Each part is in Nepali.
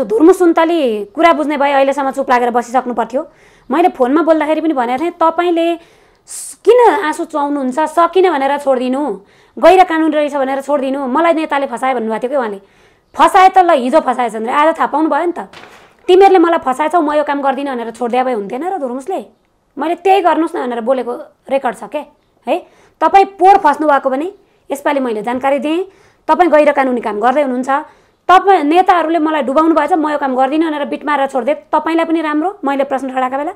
धुर्म सुन्तली कुरा बुझ्ने भए अहिलेसम्म चुप लागेर बसिसक्नु पर्थ्यो मैले फोनमा बोल्दाखेरि पनि भनेको थिएँ तपाईँले किन आँसु चुहाउनुहुन्छ सकिन भनेर छोडिदिनु गैर कानुन रहेछ भनेर छोडिदिनु मलाई नेताले फसायो भन्नुभएको थियो कि उहाँले फसाए त ल हिजो फसाएछ रे आज थाहा पाउनु भयो नि त तिमीहरूले मलाई फसाएछौ म यो काम गर्दिनँ भनेर छोडिदिए भए हुन्थेन र धुर्मुसले मैले त्यही गर्नुहोस् न भनेर बोलेको रेकर्ड छ क्या है तपाईँ पोहोर फस्नु भएको भने यसपालि मैले जानकारी दिएँ तपाईँ गैर कानुनी काम गर्दै हुनुहुन्छ तपाईँ नेताहरूले मलाई डुबाउनु भएछ म यो काम गर्दिनँ भनेर बिट मारेर छोडिदिएँ तपाईँलाई पनि राम्रो मैले प्रश्न ठडाएको बेला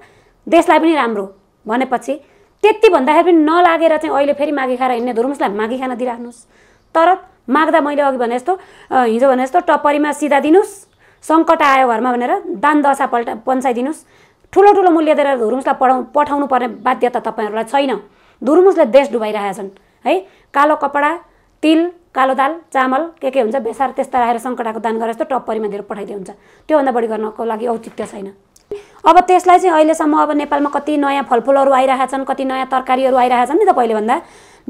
देशलाई पनि राम्रो भनेपछि त्यति भन्दाखेरि पनि नलागेर चाहिँ अहिले फेरि माघी खाएर हिँड्ने धुरुमुसलाई माघी खान दिइराख्नुहोस् तर माग्दा मैले अघि भने जस्तो हिजो भने जस्तो टपरीमा सिधा दिनुहोस् सङ्कट आयो घरमा भनेर दान दशा पल्ट पन्साइदिनुहोस् ठुलो ठुलो मूल्य दिएर धुरुमुसलाई पढाउ पठाउनु पर्ने बाध्यता तपाईँहरूलाई छैन धुरुमुसले देश डुबाइरहेका छन् है कालो कपडा तिल कालो दाल चामल के के हुन्छ बेसार त्यस्ता राखेर सङ्कटाको दान गरेर जस्तो टप्परीमा दिएर पठाइदियो हुन्छ त्योभन्दा बढी गर्नको लागि औचित्य छैन अब त्यसलाई चाहिँ अहिलेसम्म अब नेपालमा कति नयाँ फलफुलहरू आइरहेका छन् कति नयाँ तरकारीहरू आइरहेका छन् नि त पहिलेभन्दा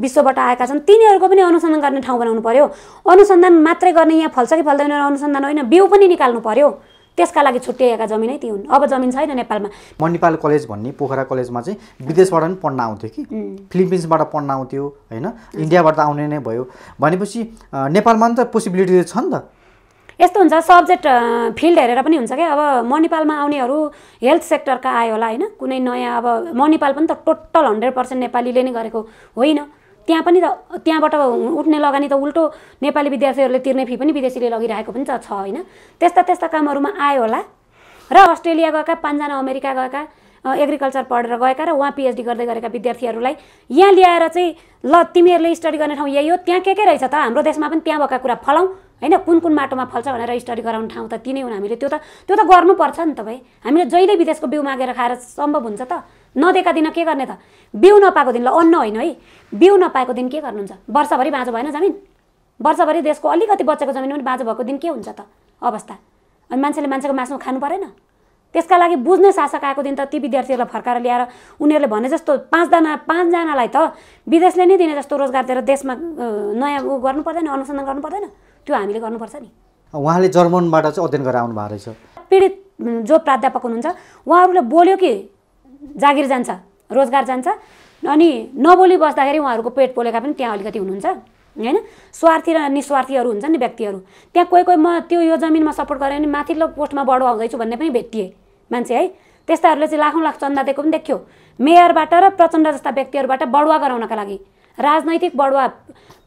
विश्वबाट आएका छन् तिनीहरूको पनि अनुसन्धान गर्ने ठाउँ बनाउनु पऱ्यो अनुसन्धान मात्रै गर्ने यहाँ फल्छ कि फल्दैन अनुसन्धान होइन बिउ पनि निकाल्नु पऱ्यो त्यसका लागि छुट्याइएका जमिनै ती हुन् अब जमिन छैन नेपालमा म नेपाल कलेज भन्ने पोखरा कलेजमा चाहिँ विदेशबाट पनि पढ्न आउँथ्यो कि फिलिपिन्सबाट पढ्न आउँथ्यो होइन इन्डियाबाट आउने नै भयो भनेपछि नेपालमा त पोसिबिलिटी छ नि त यस्तो हुन्छ सब्जेक्ट फिल्ड हेरेर पनि हुन्छ क्या अब म नेपालमा आउनेहरू हेल्थ सेक्टरका आयो होला होइन कुनै नयाँ अब म नेपाल पनि त टोटल हन्ड्रेड पर्सेन्ट नेपालीले नै गरेको होइन त्यहाँ पनि त त्यहाँबाट उठ्ने लगानी त उल्टो नेपाली विद्यार्थीहरूले तिर्ने फी पनि विदेशीले लगिरहेको पनि त छ होइन त्यस्ता त्यस्ता कामहरूमा आयो होला र अस्ट्रेलिया गएका पाँचजना अमेरिका गएका एग्रिकल्चर पढेर गएका र उहाँ पिएचडी गर्दै गरेका विद्यार्थीहरूलाई यहाँ ल्याएर चाहिँ ल तिमीहरूले स्टडी गर्ने ठाउँ यही हो त्यहाँ के के रहेछ त हाम्रो देशमा पनि त्यहाँ भएका कुरा फलाउँ होइन कुन कुन माटोमा फल्छ भनेर स्टडी गराउने ठाउँ त तिनै हुन् हामीले त्यो त त्यो त गर्नुपर्छ नि तपाईँ हामीले जहिले विदेशको बिउ मागेर खाएर सम्भव हुन्छ त नदिएका दिन के गर्ने त बिउ नपाएको दिन ल अन्न होइन है बिउ नपाएको दिन के गर्नुहुन्छ वर्षभरि बाँझो भएन जमिन वर्षभरि देशको अलिकति बचेको जमिन पनि बाँझो भएको दिन के हुन्छ त अवस्था अनि मान्छेले मान्छेको मासु खानु परेन त्यसका लागि बुझ्ने शासक आएको दिन त ती विद्यार्थीहरूलाई फर्काएर ल्याएर उनीहरूले भने जस्तो पाँचजना पाँचजनालाई त विदेशले नै दिने जस्तो रोजगार दिएर देशमा नयाँ ऊ गर्नु पर्दैन अनुसन्धान गर्नु पर्दैन त्यो हामीले गर्नुपर्छ नि उहाँले जर्मनबाट चाहिँ अध्ययन गरेर आउनु भएको रहेछ पीडित जो प्राध्यापक हुनुहुन्छ उहाँहरूले बोल्यो कि जागिर जान्छ रोजगार जान्छ अनि नबोली बस्दाखेरि उहाँहरूको पेट पोलेका पनि त्यहाँ अलिकति हुनुहुन्छ होइन स्वार्थी र निस्वार्थीहरू हुन्छ नि व्यक्तिहरू त्यहाँ कोही कोही म त्यो यो जमिनमा सपोर्ट गरेँ भने माथिल्लो पोस्टमा बडो आउँदैछु भन्ने पनि भेटिएँ मान्छे है त्यस्ताहरूले चाहिँ लाखौँ लाख चन्दा दिएको पनि देख्यो मेयरबाट र प्रचण्ड जस्ता व्यक्तिहरूबाट बढुवा गराउनका लागि राजनैतिक बढुवा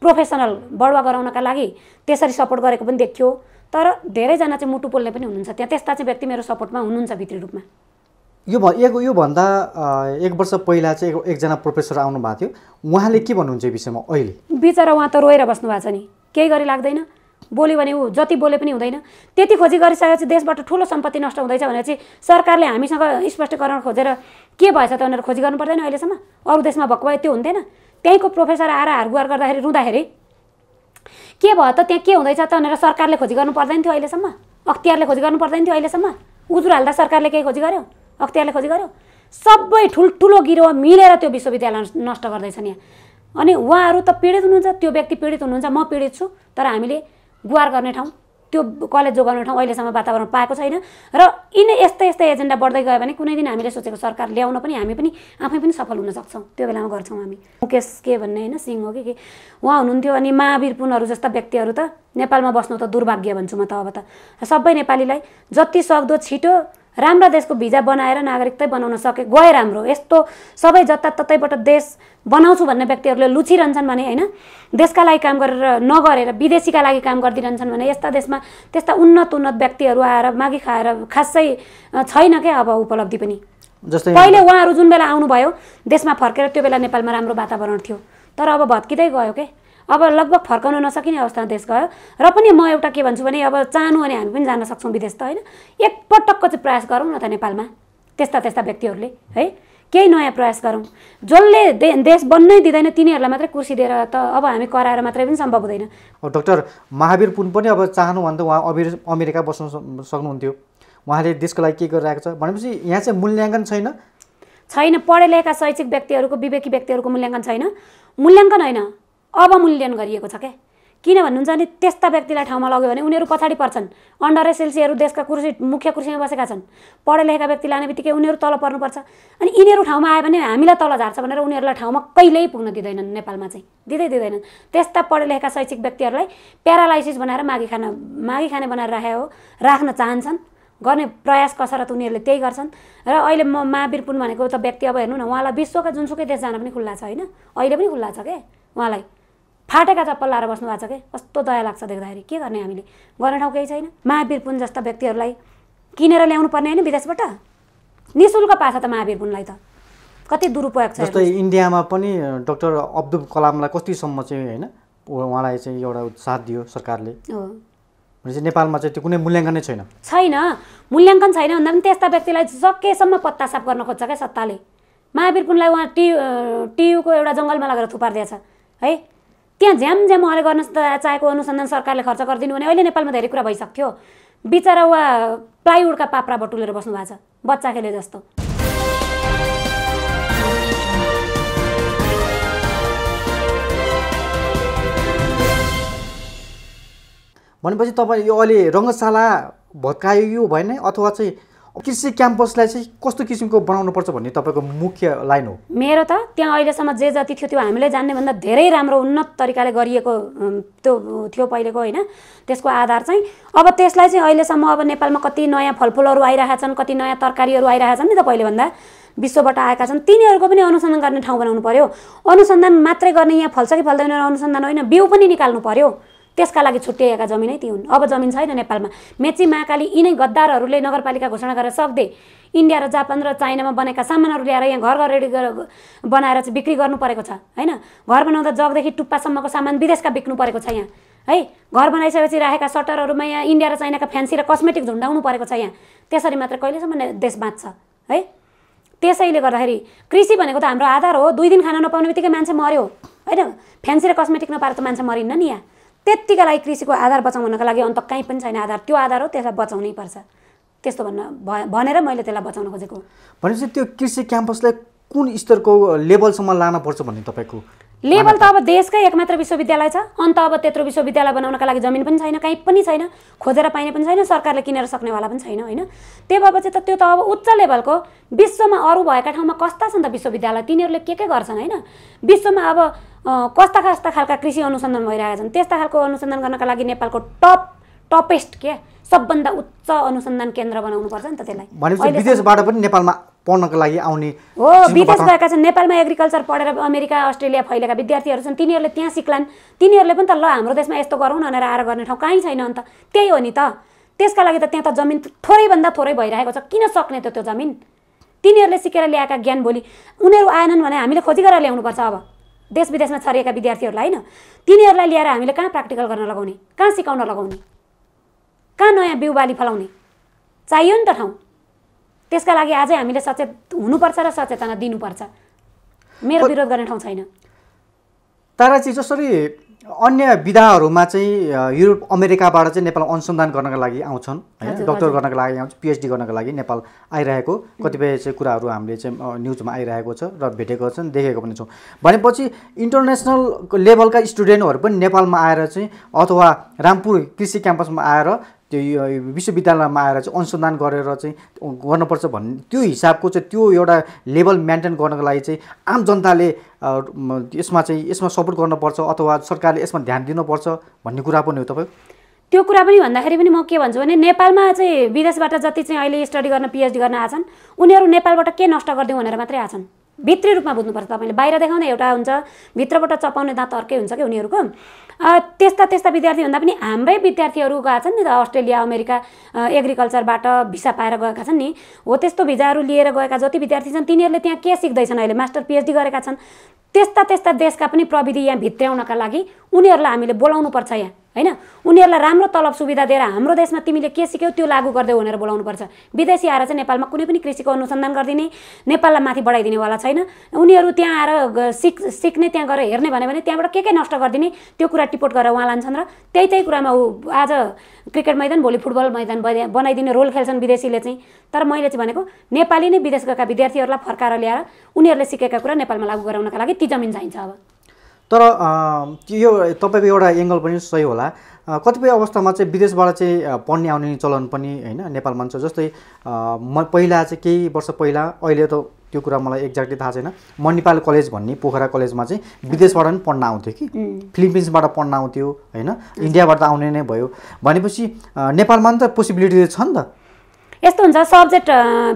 प्रोफेसनल बढुवा गराउनका लागि त्यसरी सपोर्ट गरेको पनि देख्यो तर धेरैजना चाहिँ मुटु पोल्ने पनि हुनुहुन्छ त्यहाँ त्यस्ता चाहिँ व्यक्ति मेरो सपोर्टमा हुनुहुन्छ भित्री रूपमा यो भ एक योभन्दा एक वर्ष पहिला चाहिँ एकजना प्रोफेसर आउनु भएको थियो उहाँले के भन्नुहुन्छ यो विषयमा अहिले बिचरा उहाँ त रोएर बस्नु भएको छ नि केही गरी लाग्दैन बोल्यो भने ऊ जति बोले पनि हुँदैन त्यति खोजी गरिसकेपछि देशबाट ठुलो सम्पत्ति नष्ट हुँदैछ भनेर चाहिँ सरकारले हामीसँग स्पष्टीकरण खोजेर के भएछ त भनेर खोजी गर्नु पर्दैन अहिलेसम्म अरू देशमा भएको भए त्यो हुँदैन त्यहीँको प्रोफेसर आएर हारगुहार गर्दाखेरि रुँदाखेरि के भयो त त्यहाँ के हुँदैछ त भनेर सरकारले खोजी गर्नु पर्दैन थियो अहिलेसम्म अख्तियारले खोजी गर्नु पर्दैन थियो अहिलेसम्म उजुर हाल्दा सरकारले केही खोजी गर्यो अख्तियारले खोजी गर्यो सबै ठुल्ठुलो गिरो मिलेर त्यो विश्वविद्यालय नष्ट गर्दैछन् यहाँ अनि उहाँहरू त पीडित हुनुहुन्छ त्यो व्यक्ति पीडित हुनुहुन्छ म पीडित छु तर हामीले गुहार गर्ने ठाउँ त्यो कलेज जोगाउने ठाउँ अहिलेसम्म वातावरण पाएको छैन र यिनै यस्तै यस्तै एजेन्डा बढ्दै गयो भने कुनै दिन हामीले सोचेको सरकार ल्याउन पनि हामी पनि आफै पनि सफल हुन सक्छौँ त्यो बेलामा गर्छौँ हामी मुकेश के भन्ने होइन सिंह हो कि के उहाँ हुनुहुन्थ्यो अनि महावीर पुनहरू जस्ता व्यक्तिहरू त नेपालमा बस्नु त दुर्भाग्य भन्छु म त अब त सबै नेपालीलाई जति सक्दो छिटो राम्रा देशको भिजा बनाएर नागरिकतै बनाउन सके गए राम्रो यस्तो सबै जताततैबाट देश बनाउँछु भन्ने व्यक्तिहरूले लुचिरहन्छन् भने होइन देशका लागि काम गरेर नगरेर विदेशीका लागि काम गरिदिइरहन्छन् भने यस्ता देशमा त्यस्ता उन्नत उन्नत व्यक्तिहरू आएर मागी खाएर खासै छैन क्या अब उपलब्धि पनि जस्तै पहिले उहाँहरू जुन बेला आउनुभयो देशमा फर्केर त्यो बेला नेपालमा राम्रो वातावरण थियो तर अब भत्किँदै गयो के अब लगभग फर्काउन नसकिने अवस्थामा देश गयो र पनि म एउटा के भन्छु भने अब चाहनु भने हामी पनि जान सक्छौँ विदेश त होइन एकपटकको चाहिँ प्रयास गरौँ न त नेपालमा त्यस्ता त्यस्ता व्यक्तिहरूले है केही नयाँ प्रयास गरौँ जसले दे देश बन्नै दिँदैन तिनीहरूलाई मात्रै कुर्सी दिएर त अब हामी कराएर मात्रै पनि सम्भव हुँदैन डक्टर महावीर पुन पनि अब चाहनुभन्दा उहाँ अमेर अमेरिका बस्न सक्नुहुन्थ्यो उहाँले देशको लागि के गरिरहेको छ भनेपछि यहाँ चाहिँ मूल्याङ्कन छैन छैन पढे लेखेका शैक्षिक व्यक्तिहरूको विवेकी व्यक्तिहरूको मूल्याङ्कन छैन मूल्याङ्कन होइन अवमूल्यन गरिएको छ क्या किन भन्नुहुन्छ भने त्यस्ता व्यक्तिलाई ठाउँमा लग्यो भने उनीहरू पछाडि पर्छन् अन्डर एसएलसीहरू देशका कुर्सी मुख्य कुर्सीमा बसेका छन् पढे लेखेका व्यक्ति लाने बित्तिकै उनीहरू तल पर्नुपर्छ अनि यिनीहरू ठाउँमा आयो भने हामीलाई तल झार्छ भनेर उनीहरूलाई ठाउँमा कहिल्यै पुग्न दिँदैनन् नेपालमा चाहिँ दिँदै दिँदैनन् त्यस्ता पढे लेखेका शैक्षिक व्यक्तिहरूलाई प्यारालाइसिस बनाएर माघी खान माघी खाने बनाएर राखेको हो राख्न चाहन्छन् गर्ने प्रयास कसरत उनीहरूले त्यही गर्छन् र अहिले म महावीर पुन भनेको त व्यक्ति अब हेर्नु न उहाँलाई विश्वका जुनसुकै देश जान पनि खुल्ला छ होइन अहिले पनि खुल्ला छ क्या उहाँलाई फाटेका चप्पल लाएर बस्नु भएको छ कि कस्तो दया लाग्छ देख्दाखेरि के गर्ने हामीले गर्ने ठाउँ केही छैन महावीर पुन जस्ता व्यक्तिहरूलाई किनेर ल्याउनु पर्ने होइन विदेशबाट नि शुल्क पाछ त महावीर पुनलाई त कति दुरुपयोग छ जस्तै इन्डियामा पनि डक्टर अब्दुल कलामलाई कतिसम्म चाहिँ होइन उहाँलाई चाहिँ एउटा साथ दियो सरकारले भनेपछि नेपालमा चाहिँ त्यो कुनै मूल्याङ्कन नै छैन छैन मूल्याङ्कन छैन भन्दा पनि त्यस्ता व्यक्तिलाई सकेसम्म पत्ता साफ गर्न खोज्छ क्या सत्ताले महावीर पुनलाई उहाँ टियु टियुको एउटा जङ्गलमा लगेर थुपारिदिएछ है त्यहाँ झ्याम झ्याम उहाँले गर्न चाहेको अनुसन्धान सरकारले खर्च गरिदिनु भने अहिले नेपालमा धेरै कुरा भइसक्थ्यो बिचरा वा प्लाइवुडका पाप्रा बटुलेर बस्नु भएको छ बच्चा खेले जस्तो भनेपछि तपाईँ यो अहिले रङ्गशाला भत्कायो यो भएन अथवा चाहिँ कृषि क्याम्पसलाई चाहिँ कस्तो किसिमको बनाउनु पर्छ भन्ने तपाईँको मुख्य लाइन हो मेरो त त्यहाँ अहिलेसम्म जे जति थियो त्यो हामीले जान्नेभन्दा धेरै राम्रो उन्नत तरिकाले गरिएको त्यो थियो पहिलेको होइन त्यसको आधार चाहिँ अब त्यसलाई चाहिँ अहिलेसम्म अब नेपालमा कति नयाँ फलफुलहरू आइरहेका छन् कति नयाँ तरकारीहरू आइरहेका छन् नि त पहिलेभन्दा विश्वबाट आएका छन् तिनीहरूको पनि अनुसन्धान गर्ने ठाउँ बनाउनु पऱ्यो अनुसन्धान मात्रै गर्ने यहाँ फल्छ कि फल्दैन अनुसन्धान होइन बिउ पनि निकाल्नु पऱ्यो त्यसका लागि छुट्याएका जमिनै ती हुन् अब जमिन छैन नेपालमा मेची महाकाली यिनै गद्दारहरूले नगरपालिका घोषणा गरेर सक्दै इन्डिया र जापान र चाइनामा बनेका सामानहरू ल्याएर यहाँ घर घर रेडी बनाएर चाहिँ बिक्री गर्नु परेको छ होइन घर बनाउँदा जगदेखि टुप्पासम्मको सामान विदेशका बिक्नु परेको छ यहाँ है घर बनाइसकेपछि राखेका सटरहरूमा यहाँ इन्डिया र चाइनाका फ्यान्सी र कस्मेटिक झुन्डाउनु परेको छ यहाँ त्यसरी मात्र कहिलेसम्म देश बाँच्छ है त्यसैले गर्दाखेरि कृषि भनेको त हाम्रो आधार हो दुई दिन खाना नपाउने बित्तिकै मान्छे मऱ्यो होइन फ्यान्सी र कस्मेटिक नपाएर त मान्छे मरिन्न नि यहाँ लागि कृषिको आधार बचाउनको लागि अन्त कहीँ पनि छैन आधार त्यो आधार हो त्यसलाई बचाउनै पर्छ त्यस्तो भन्न भनेर मैले त्यसलाई बचाउन खोजेको भनेपछि त्यो कृषि क्याम्पसलाई कुन स्तरको लेभलसम्म लानुपर्छ भन्ने तपाईँको लेभल त अब देशकै एकमात्र विश्वविद्यालय छ अन्त अब त्यत्रो विश्वविद्यालय बनाउनका लागि जमिन पनि छैन कहीँ पनि छैन खोजेर पाइने पनि छैन सरकारले किनेर सक्नेवाला पनि छैन होइन त्यही चाहिँ त त्यो त अब उच्च लेभलको विश्वमा अरू भएका ठाउँमा कस्ता छन् त विश्वविद्यालय तिनीहरूले के के गर्छन् होइन विश्वमा अब कस्ता कस्ता खालका कृषि अनुसन्धान भइरहेका छन् त्यस्ता खालको अनुसन्धान गर्नका लागि नेपालको टप टपेस्ट के सबभन्दा उच्च अनुसन्धान केन्द्र बनाउनुपर्छ नि त त्यसलाई विदेशबाट पनि नेपालमा पढ्नको लागि आउने हो विदेश गएका छन् नेपालमा एग्रिकल्चर पढेर अमेरिका अस्ट्रेलिया फैलेका विद्यार्थीहरू छन् तिनीहरूले त्यहाँ सिक्लान् तिनीहरूले पनि त ल हाम्रो देशमा यस्तो गरौँ न भनेर आएर गर्ने ठाउँ कहीँ छैन अन्त त्यही हो नि त त्यसका लागि त त्यहाँ त जमिन थोरैभन्दा थोरै भइरहेको छ किन सक्ने त त्यो जमिन तिनीहरूले सिकेर ल्याएका ज्ञान भोलि उनीहरू आएनन् भने हामीले खोजी गरेर ल्याउनुपर्छ अब देश विदेशमा छरिएका विद्यार्थीहरूलाई होइन तिनीहरूलाई ल्याएर हामीले कहाँ प्र्याक्टिकल गर्न लगाउने कहाँ सिकाउन लगाउने कहाँ नयाँ बिउ बाली फलाउने चाहियो नि त ठाउँ त्यसका लागि आजै हामीले सचेत हुनुपर्छ र सचेतना दिनुपर्छ मेरो विरोध गर्ने ठाउँ छैन ताराजी जसरी अन्य विधाहरूमा चाहिँ युरोप अमेरिकाबाट चाहिँ नेपाल अनुसन्धान गर्नका लागि आउँछन् होइन डक्टर गर्नको लागि आउँछ पिएचडी गर्नको लागि नेपाल आइरहेको कतिपय चाहिँ कुराहरू हामीले चाहिँ न्युजमा आइरहेको छ र भेटेको छन् देखेको पनि छौँ भनेपछि इन्टरनेसनल लेभलका स्टुडेन्टहरू पनि नेपालमा आएर चाहिँ अथवा रामपुर कृषि क्याम्पसमा आएर त्यो विश्वविद्यालयमा आएर चाहिँ अनुसन्धान गरेर चाहिँ गर्नुपर्छ भन्ने त्यो हिसाबको चाहिँ त्यो एउटा लेभल मेन्टेन गर्नको लागि चाहिँ आम जनताले यसमा चाहिँ यसमा सपोर्ट गर्नुपर्छ अथवा सरकारले यसमा ध्यान दिनुपर्छ भन्ने कुरा पनि हो तपाईँ त्यो कुरा पनि भन्दाखेरि पनि म के भन्छु भने नेपालमा चाहिँ विदेशबाट जति चाहिँ अहिले स्टडी गर्न पिएचडी गर्न आछन् उनीहरू नेपालबाट के नष्ट गरिदिउँ भनेर मात्रै आछन् भित्री रूपमा बुझ्नुपर्छ तपाईँले बाहिर देखाउँदा एउटा हुन्छ भित्रबाट चपाउने दाँत अर्कै हुन्छ कि उनीहरूको त्यस्ता त्यस्ता विद्यार्थी भन्दा पनि हाम्रै विद्यार्थीहरू गएका छन् नि त अस्ट्रेलिया अमेरिका एग्रिकल्चरबाट भिसा पाएर गएका छन् नि हो त्यस्तो भिजाहरू लिएर गएका जति विद्यार्थी छन् तिनीहरूले त्यहाँ के सिक्दैछन् अहिले मास्टर पिएचडी गरेका छन् त्यस्ता त्यस्ता देशका पनि प्रविधि यहाँ भित्र्याउनका लागि उनीहरूलाई हामीले पर्छ यहाँ होइन उनीहरूलाई राम्रो तलब सुविधा दिएर हाम्रो देशमा तिमीले के सिक्यौ त्यो लागू गर्दै भनेर बोलाउनुपर्छ विदेशी आएर चाहिँ नेपालमा कुनै पनि कृषिको अनुसन्धान गरिदिने नेपाललाई माथि बढाइदिनेवाला छैन उनीहरू त्यहाँ आएर सिक् सिक्ने त्यहाँ गएर हेर्ने भन्यो भने त्यहाँबाट के के नष्ट गरिदिने त्यो कुरा काटिपोट गरेर उहाँ लान्छन् र त्यही त्यही कुरामा ऊ आज क्रिकेट मैदान भोलि फुटबल मैदान बनाइदिने रोल खेल्छन् विदेशीले चाहिँ तर मैले चाहिँ भनेको नेपाली नै विदेश गएका विद्यार्थीहरूलाई फर्काएर ल्याएर उनीहरूले सिकेका कुरा नेपालमा लागू गराउनका लागि ती जमिन चाहिन्छ अब तर यो तपाईँको एउटा एङ्गल पनि सही होला कतिपय अवस्थामा चाहिँ विदेशबाट चाहिँ पढ्ने आउने चलन पनि होइन नेपालमा छ जस्तै म पहिला चाहिँ केही वर्ष पहिला अहिले त त्यो कुरा मलाई एक्ज्याक्टली थाहा छैन म नेपाल कलेज भन्ने पोखरा कलेजमा चाहिँ विदेशबाट पनि पढ्न आउँथ्यो कि फिलिपिन्सबाट पढ्न आउँथ्यो होइन इन्डियाबाट आउने नै भयो भनेपछि नेपालमा नि त पोसिबिलिटी छ नि त यस्तो हुन्छ सब्जेक्ट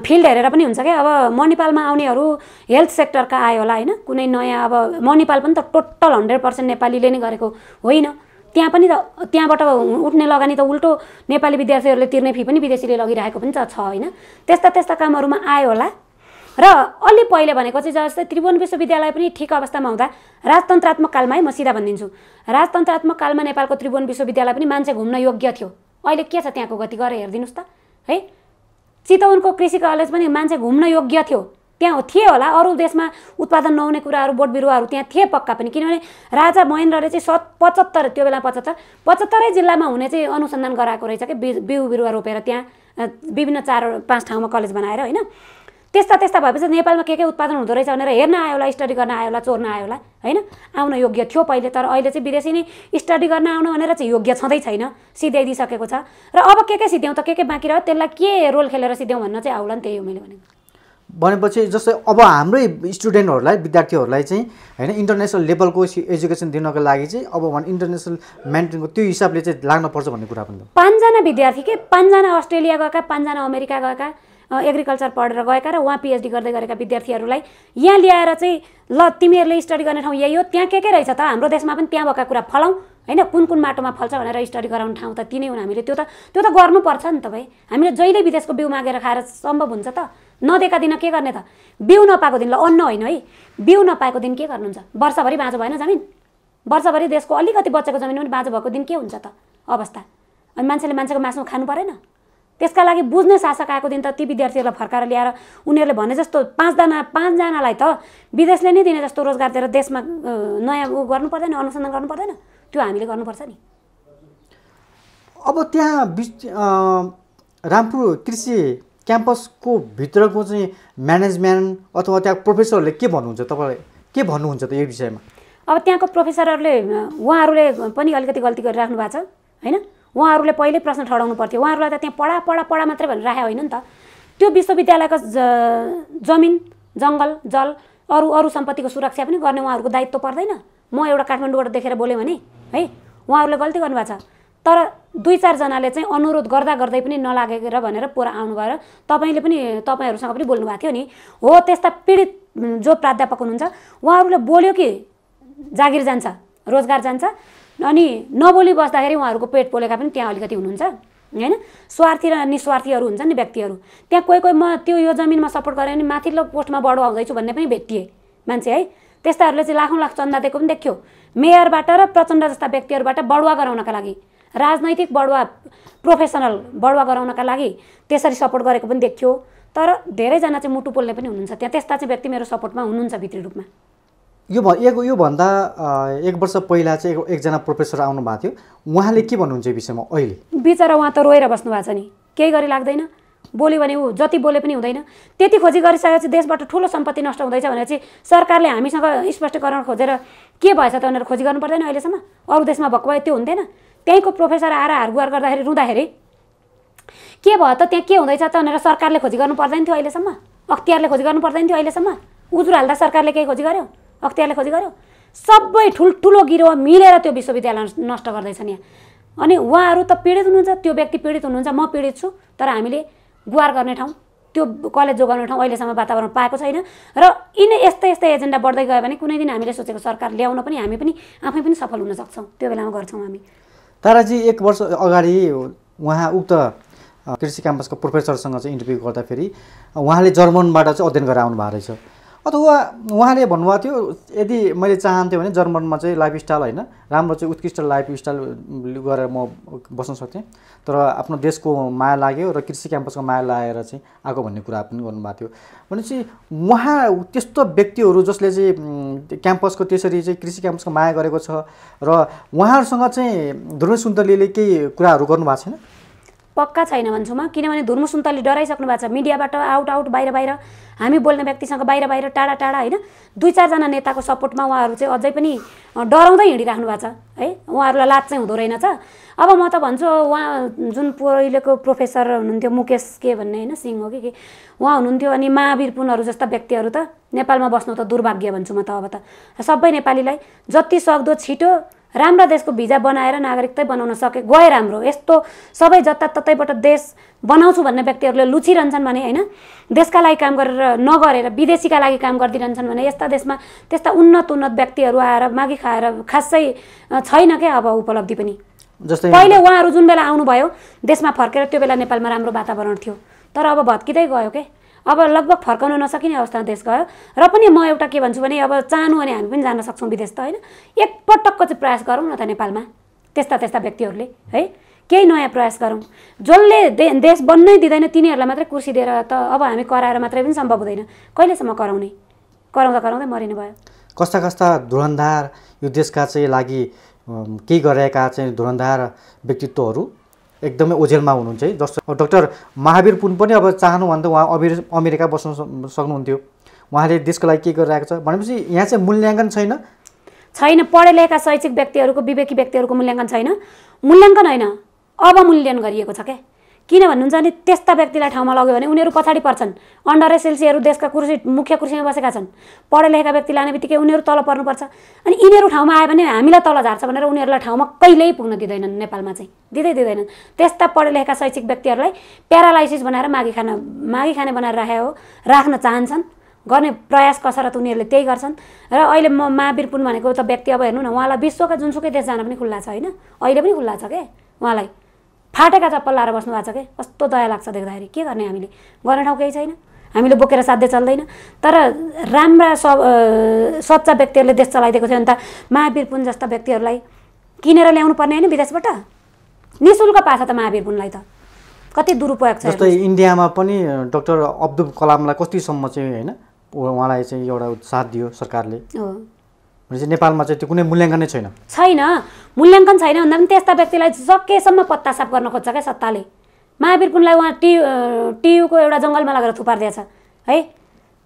फिल्ड हेरेर पनि हुन्छ क्या अब म नेपालमा आउनेहरू हेल्थ सेक्टरका आयो होला होइन कुनै नयाँ अब म नेपाल पनि त टोटल हन्ड्रेड पर्सेन्ट नेपालीले नै गरेको होइन त्यहाँ पनि त त्यहाँबाट उठ्ने लगानी त उल्टो नेपाली विद्यार्थीहरूले तिर्ने फी पनि विदेशीले लगिरहेको पनि त छ होइन त्यस्ता त्यस्ता कामहरूमा आयो होला र अलि पहिले भनेको चाहिँ जस्तै त्रिभुवन विश्वविद्यालय पनि ठिक अवस्थामा हुँदा राजतन्त्रात्मक कालमा है म सिधा भनिदिन्छु राजतन्त्रात्मक कालमा नेपालको त्रिभुवन विश्वविद्यालय पनि मान्छे घुम्न योग्य थियो अहिले के छ त्यहाँको गति गरेर हेरिदिनुहोस् त है चितवनको कृषि कलेज पनि मान्छे घुम्न योग्य थियो त्यहाँ थिए होला अरू देशमा उत्पादन नहुने कुराहरू बोट बिरुवाहरू त्यहाँ थिए पक्का पनि किनभने राजा महेन्द्रले चाहिँ सत पचहत्तर त्यो बेला पचहत्तर पचहत्तरै जिल्लामा हुने चाहिँ अनुसन्धान गराएको रहेछ कि बिउ बिरुवा रोपेर त्यहाँ विभिन्न चार पाँच ठाउँमा कलेज बनाएर होइन त्यस्ता त्यस्ता भएपछि नेपालमा के के उत्पादन हुँदो रहेछ भनेर हेर्न आयो होला स्टडी गर्न आयो होला चोर्न आयो होला होइन आउन योग्य थियो पहिले तर अहिले चाहिँ विदेशी नै स्टडी गर्न आउन भनेर चाहिँ योग्य छँदै छैन सिध्याइदिइसकेको छ र अब के के सिध्याउँ त के के बाँकी रह्यो त्यसलाई के रोल खेलेर सिध्याउँ भन्न चाहिँ आउला नि त्यही हो मैले भनेको भनेपछि जस्तै अब हाम्रै स्टुडेन्टहरूलाई विद्यार्थीहरूलाई चाहिँ होइन इन्टरनेसनल लेभलको एजुकेसन दिनको लागि चाहिँ अब भने इन्टरनेसनल मेन्टेनको त्यो हिसाबले चाहिँ लाग्नुपर्छ भन्ने कुरा पनि पाँचजना विद्यार्थी के पाँचजना अस्ट्रेलिया गएका पाँचजना अमेरिका गएका एग्रिकल्चर पढेर गएका र उहाँ पिएचडी गर्दै गरेका विद्यार्थीहरूलाई यहाँ ल्याएर चाहिँ ल तिमीहरूले स्टडी गर्ने ठाउँ यही हो त्यहाँ के के रहेछ त हाम्रो देशमा पनि त्यहाँ भएका कुरा फलाउँ होइन कुन कुन माटोमा फल्छ भनेर स्टडी गराउने ठाउँ त तिनै हुन् हामीले त्यो त त्यो त गर्नुपर्छ नि त भाइ हामीले जहिले विदेशको बिउ मागेर खाएर सम्भव हुन्छ त नदेका दिन के गर्ने त बिउ नपाएको दिन ल अन्न होइन है बिउ नपाएको दिन के गर्नुहुन्छ वर्षभरि बाँझो भएन जमिन वर्षभरि देशको अलिकति बचेको जमिन पनि बाँझो भएको दिन के हुन्छ त अवस्था अनि मान्छेले मान्छेको मासु खानु परेन त्यसका लागि बुझ्ने शासक आएको दिन त ती विद्यार्थीहरूलाई फर्काएर ल्याएर उनीहरूले भने जस्तो पाँचजना पाँचजनालाई त विदेशले नै दिने जस्तो रोजगार दिएर देशमा नयाँ ऊ गर्नु पर्दैन अनुसन्धान गर्नु पर्दैन त्यो हामीले गर्नुपर्छ नि अब त्यहाँ बिच रामपुर कृषि क्याम्पसको भित्रको चाहिँ म्यानेजमेन्ट अथवा त्यहाँ प्रोफेसरहरूले के भन्नुहुन्छ तपाईँलाई के भन्नुहुन्छ त यो विषयमा अब त्यहाँको प्रोफेसरहरूले उहाँहरूले पनि अलिकति गल्ती गरिराख्नु भएको छ होइन उहाँहरूले पहिल्यै प्रश्न ठडाउनु पर्थ्यो उहाँहरूलाई त त्यहाँ पढा पढा पढा मात्रै भनेर राखेको होइन नि त त्यो विश्वविद्यालयको जमिन जङ्गल जल अरू अरू सम्पत्तिको सुरक्षा पनि गर्ने उहाँहरूको दायित्व पर्दैन म एउटा काठमाडौँबाट देखेर बोलेँ भने है उहाँहरूले गल्ती गर्नुभएको छ तर दुई चारजनाले चाहिँ अनुरोध गर्दा गर्दै पनि नलागेर भनेर पुरा आउनु भएर तपाईँले पनि तपाईँहरूसँग पनि बोल्नु भएको थियो नि हो त्यस्ता पीडित जो प्राध्यापक हुनुहुन्छ उहाँहरूले बोल्यो कि जागिर जान्छ रोजगार जान्छ अनि नबोली बस्दाखेरि उहाँहरूको पेट पोलेका पनि त्यहाँ अलिकति हुनुहुन्छ होइन स्वार्थी र निस्वार्थीहरू हुन्छ नि व्यक्तिहरू त्यहाँ कोही कोही म त्यो यो जमिनमा सपोर्ट गरेँ भने माथिल्लो पोस्टमा बडो आउँदैछु भन्ने पनि भेटिएँ मान्छे है त्यस्ताहरूले चाहिँ लाखौँ लाख चन्दा दिएको पनि देख्यो मेयरबाट र प्रचण्ड जस्ता व्यक्तिहरूबाट बढुवा गराउनका लागि राजनैतिक बढुवा प्रोफेसनल बढुवा गराउनका लागि त्यसरी सपोर्ट गरेको पनि देख्यो तर धेरैजना चाहिँ मुटु पोल्ने पनि हुनुहुन्छ त्यहाँ त्यस्ता चाहिँ व्यक्ति मेरो सपोर्टमा हुनुहुन्छ भित्री रूपमा यो भ एक योभन्दा एक वर्ष पहिला चाहिँ एकजना प्रोफेसर आउनुभएको थियो उहाँले के भन्नुहुन्छ यो विषयमा अहिले बिचरा उहाँ त रोएर बस्नु भएको छ नि केही गरी लाग्दैन बोल्यो भने ऊ जति बोले पनि हुँदैन त्यति खोजी गरिसकेपछि देशबाट ठुलो सम्पत्ति नष्ट हुँदैछ भनेर चाहिँ सरकारले हामीसँग स्पष्टीकरण खोजेर के भएछ त भनेर खोजी गर्नु पर्दैन अहिलेसम्म अरू देशमा भएको भए त्यो हुँदैन त्यहीँको प्रोफेसर आएर हारगुहार गर्दाखेरि रुँदाखेरि के भयो त त्यहाँ के हुँदैछ त भनेर सरकारले खोजी गर्नु पर्दैन थियो अहिलेसम्म अख्तियारले खोजी गर्नु पर्दैन थियो अहिलेसम्म उजुर हाल्दा सरकारले केही खोजी गर्यो अख्तियारले खोजी गर्यो सबै ठुल्ठुलो गिरो मिलेर त्यो विश्वविद्यालय नष्ट गर्दैछन् यहाँ अनि उहाँहरू त पीडित हुनुहुन्छ त्यो व्यक्ति पीडित हुनुहुन्छ म पीडित छु तर हामीले गुहार गर्ने ठाउँ त्यो कलेज जोगाउने ठाउँ अहिलेसम्म वातावरण पाएको छैन र यिनै यस्तै यस्तै एजेन्डा बढ्दै गयो भने कुनै दिन हामीले सोचेको सरकार ल्याउन पनि हामी पनि आफै पनि सफल हुन सक्छौँ त्यो बेलामा गर्छौँ हामी ताराजी एक वर्ष अगाडि उहाँ उक्त कृषि क्याम्पसको प्रोफेसरसँग चाहिँ इन्टरभ्यू गर्दाखेरि उहाँले जर्मनबाट चाहिँ अध्ययन गरेर आउनु भएको रहेछ अथवा उहाँले भन्नुभएको थियो यदि मैले चाहन्थेँ भने जर्मनमा चाहिँ लाइफ स्टाइल होइन राम्रो चाहिँ उत्कृष्ट लाइफ स्टाइल गरेर म बस्न सक्थेँ तर आफ्नो देशको माया लाग्यो र कृषि क्याम्पसको माया लागेर चाहिँ आएको भन्ने कुरा पनि गर्नुभएको थियो भनेपछि उहाँ त्यस्तो व्यक्तिहरू जसले चाहिँ क्याम्पसको त्यसरी चाहिँ कृषि क्याम्पसको माया गरेको छ र उहाँहरूसँग चाहिँ ध्रुव सुन्दरीले केही कुराहरू गर्नुभएको छैन पक्का छैन भन्छु म किनभने धुर्मु सुन्तले डराइसक्नु भएको छ मिडियाबाट आउट आउट बाहिर बाहिर हामी बोल्ने व्यक्तिसँग बाहिर बाहिर टाढा टाढा होइन दुई चारजना नेताको सपोर्टमा उहाँहरू चाहिँ अझै पनि डराउँदै हिँडिराख्नु भएको छ है उहाँहरूलाई लाज चाहिँ हुँदो रहेनछ अब म त भन्छु उहाँ जुन पहिलेको प्रोफेसर हुनुहुन्थ्यो मुकेश के भन्ने होइन सिंह हो कि के उहाँ हुनुहुन्थ्यो अनि महावीर पुनहरू जस्ता व्यक्तिहरू त नेपालमा बस्नु त दुर्भाग्य भन्छु म त अब त सबै नेपालीलाई जति सक्दो छिटो राम्रा देशको भिजा बनाएर नागरिकतै बनाउन सके गए राम्रो यस्तो सबै जताततैबाट देश बनाउँछु भन्ने व्यक्तिहरूले लुचिरहन्छन् भने होइन देशका लागि काम गरेर नगरेर विदेशीका लागि काम गरिदिरहन्छन् भने यस्ता देशमा त्यस्ता उन्नत उन्नत व्यक्तिहरू आएर मागी खाएर खासै छैन क्या अब उपलब्धि पनि जस्तै पहिले उहाँहरू जुन बेला आउनुभयो देशमा फर्केर त्यो बेला नेपालमा राम्रो वातावरण थियो तर अब भत्किँदै गयो के अब लगभग फर्काउन नसकिने अवस्थामा देश गयो र पनि म एउटा के भन्छु भने अब चाहनु भने हामी पनि जान सक्छौँ विदेश त होइन एकपटकको चाहिँ प्रयास गरौँ न त नेपालमा त्यस्ता त्यस्ता व्यक्तिहरूले है केही नयाँ प्रयास गरौँ जसले दे देश बन्नै दिँदैन तिनीहरूलाई मात्रै कुर्सी दिएर त अब हामी कराएर मात्रै पनि सम्भव हुँदैन कहिलेसम्म कराउने कराउँदा कराउँदै मरिनु भयो कस्ता कस्ता धुरन्धार यो देशका चाहिँ लागि केही गरेका चाहिँ धुरन्धार व्यक्तित्वहरू एकदमै ओझेलमा हुनुहुन्छ है जस्तो डक्टर महावीर पुन पनि अब चाहनुभन्दा उहाँ अमेरि अमेरिका बस्न सक्नुहुन्थ्यो उहाँले देशको लागि के गरिरहेको छ भनेपछि यहाँ चाहिँ मूल्याङ्कन छैन छैन पढे लेखेका शैक्षिक व्यक्तिहरूको विवेकी व्यक्तिहरूको मूल्याङ्कन छैन मूल्याङ्कन होइन अवमूल्यन गरिएको छ क्या किन भन्नुहुन्छ भने त्यस्ता व्यक्तिलाई ठाउँमा लग्यो भने उनीहरू पछाडि पर्छन् अन्डर एसएलसीहरू देशका कुर्सी मुख्य कुर्सीमा बसेका छन् पढे लेखेका व्यक्ति लाने बित्तिकै उनीहरू तल पर्नुपर्छ अनि यिनीहरू ठाउँमा आयो भने हामीलाई तल झार्छ भनेर उनीहरूलाई ठाउँमा कहिल्यै पुग्न दिँदैनन् नेपालमा चाहिँ दिँदै दिँदैनन् त्यस्ता पढे लेखेका शैक्षिक व्यक्तिहरूलाई प्यारालाइसिस बनाएर माघी खान माघी खाने बनाएर राखेको हो राख्न चाहन्छन् गर्ने प्रयास कसरत उनीहरूले त्यही गर्छन् र अहिले म महावीर पुन भनेको त व्यक्ति अब हेर्नु न उहाँलाई विश्वका जुनसुकै देश जान पनि खुल्ला छ होइन अहिले पनि खुल्ला छ के उहाँलाई फाटेका चप्पल लाएर बस्नु भएको छ क्या कस्तो दया लाग्छ देख्दाखेरि के गर्ने हामीले गर्ने ठाउँ केही छैन हामीले बोकेर साध्य चल्दैन तर राम्रा स सच्चा व्यक्तिहरूले देश चलाइदिएको थियो अन्त महावीर पुन जस्ता व्यक्तिहरूलाई किनेर ल्याउनु पर्ने होइन विदेशबाट नि शुल्क पाछ त महावीर पुनलाई त कति दुरुपयोग छ जस्तै इन्डियामा पनि डक्टर अब्दुल कलामलाई कतिसम्म चाहिँ होइन उहाँलाई चाहिँ एउटा साथ दियो सरकारले नेपालमा चाहिँ त्यो कुनै मूल्याङ्कन नै छैन छैन मूल्याङ्कन छैन भन्दा पनि त्यस्ता व्यक्तिलाई सकेसम्म पत्तासाप गर्न खोज्छ क्या सत्ताले महावीर पुनलाई उहाँ टियु टियुको एउटा जङ्गलमा लगेर थुपारिदिएछ है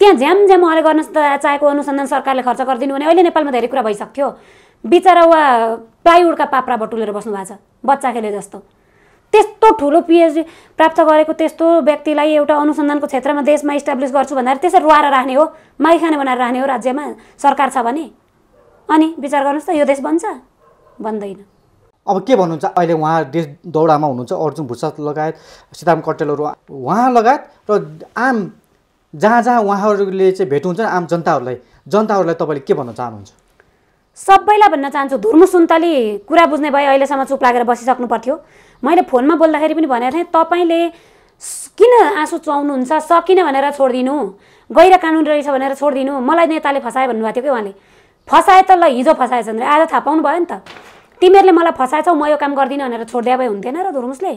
त्यहाँ झ्याम झ्याम उहाँले गर्न चाहेको अनुसन्धान सरकारले खर्च गरिदिनु भने अहिले नेपालमा धेरै कुरा भइसक्यो बिचरा वा प्लाइवुडका पाप्रा बटुलेर बस्नु भएको छ बच्चा खेले जस्तो त्यस्तो ठुलो पिएचडी प्राप्त गरेको त्यस्तो व्यक्तिलाई एउटा अनुसन्धानको क्षेत्रमा देशमा इस्टाब्लिस गर्छु भन्दाखेरि त्यसरी रुवाएर राख्ने हो माइखाने बनाएर राख्ने हो राज्यमा सरकार छ भने अनि विचार गर्नुहोस् त यो देश बन्छ भन्दैन अब के भन्नुहुन्छ अहिले उहाँ देश दौडामा हुनुहुन्छ अर्जुन भुसा लगायत सीताराम कटेलहरू उहाँ लगायत र आम जहाँ जहाँ उहाँहरूले चाहिँ भेट्नुहुन्छ आम जनताहरूलाई जनताहरूलाई तपाईँले के भन्न चाहनुहुन्छ सबैलाई भन्न चाहन्छु धुर्मु सुन्तली कुरा बुझ्ने भए अहिलेसम्म चुप लागेर बसिसक्नु पर्थ्यो मैले फोनमा बोल्दाखेरि पनि भनेको थिएँ तपाईँले किन आँसु चुहाउनुहुन्छ सकिन भनेर छोडिदिनु गहिरो कानुन रहेछ भनेर छोडिदिनु मलाई नेताले फसायो भन्नुभएको थियो कि उहाँले फसाए त ल हिजो फसाएछ रे आज थाहा पाउनु भयो नि त तिमीहरूले मलाई फसाएछौ म यो काम गर्दिनँ भनेर छोडिदिए भए हुन्थेन र धुर्मुसले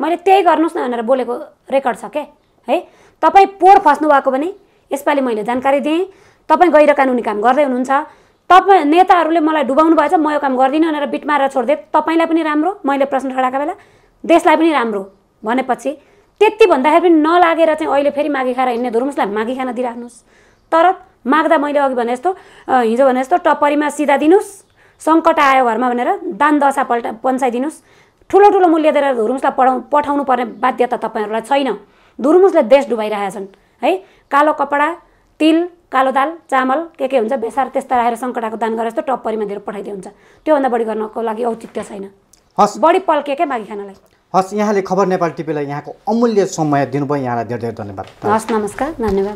मैले त्यही गर्नुहोस् न भनेर बोलेको रेकर्ड छ के है तपाईँ पोहोर फस्नु भएको भने यसपालि मैले जानकारी दिएँ तपाईँ गैर कानुनी काम गर्दै हुनुहुन्छ तपाईँ नेताहरूले मलाई डुबाउनु भएछ म यो काम गर्दिनँ भनेर बिट मारेर छोडिदिएँ तपाईँलाई पनि राम्रो मैले प्रश्न ठडाएको बेला देशलाई पनि राम्रो भनेपछि त्यति भन्दाखेरि पनि नलागेर चाहिँ अहिले फेरि माघी खाएर हिँड्ने धुर्मुसलाई माघी खाना दिइराख्नुहोस् तर माग्दा मैले अघि भने जस्तो हिजो भने जस्तो टप्परीमा सिधा दिनुहोस् सङ्कट आयो घरमा भनेर दान दशा पल्ट पन्साइदिनुहोस् ठुलो ठुलो मूल्य दिएर धुरुमुसलाई पढाउ पठाउनु पर्ने बाध्यता तपाईँहरूलाई छैन धुरुमुसले देश डुबाइरहेका छन् है कालो कपडा तिल कालो दाल चामल के के हुन्छ बेसार त्यस्ता राखेर सङ्कटाको दान गरेर जस्तो टप्परीमा दिएर पठाइदियो हुन्छ त्योभन्दा बढी गर्नको लागि औचित्य छैन हस् बढी पल्के क्या बाघी खानालाई हस् यहाँले खबर नेपाल टिभीलाई यहाँको अमूल्य समय दिनुभयो यहाँलाई धेरै धेरै धन्यवाद हस् नमस्कार धन्यवाद